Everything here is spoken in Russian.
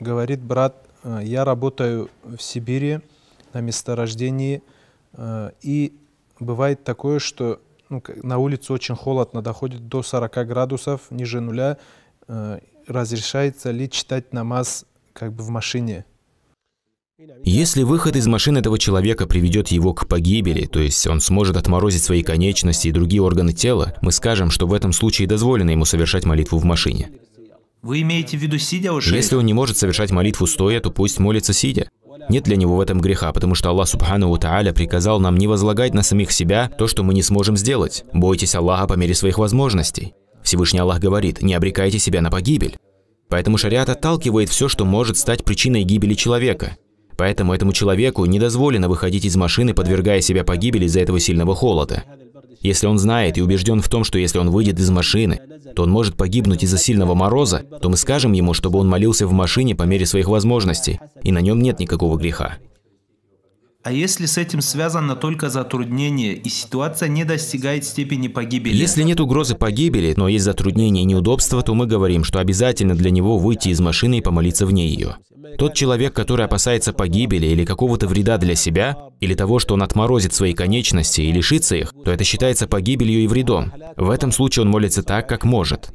говорит брат, «Э, я работаю в Сибири на месторождении, э, и бывает такое, что ну, на улице очень холодно, доходит до 40 градусов, ниже нуля. Э, разрешается ли читать намаз как бы в машине? Если выход из машины этого человека приведет его к погибели, то есть он сможет отморозить свои конечности и другие органы тела, мы скажем, что в этом случае дозволено ему совершать молитву в машине. Вы имеете в виду сидя, о Если он не может совершать молитву стоя, то пусть молится сидя. Нет для него в этом греха, потому что Аллах Субхану Тааля приказал нам не возлагать на самих себя то, что мы не сможем сделать. Бойтесь Аллаха по мере своих возможностей. Всевышний Аллах говорит, не обрекайте себя на погибель. Поэтому шариат отталкивает все, что может стать причиной гибели человека. Поэтому этому человеку не дозволено выходить из машины, подвергая себя погибели из-за этого сильного холода. Если он знает и убежден в том, что если он выйдет из машины, то он может погибнуть из-за сильного мороза, то мы скажем ему, чтобы он молился в машине по мере своих возможностей, и на нем нет никакого греха. А если с этим связано только затруднение, и ситуация не достигает степени погибели? Если нет угрозы погибели, но есть затруднение, и неудобства, то мы говорим, что обязательно для него выйти из машины и помолиться вне ее. Тот человек, который опасается погибели или какого-то вреда для себя, или того, что он отморозит свои конечности и лишится их, то это считается погибелью и вредом. В этом случае он молится так, как может.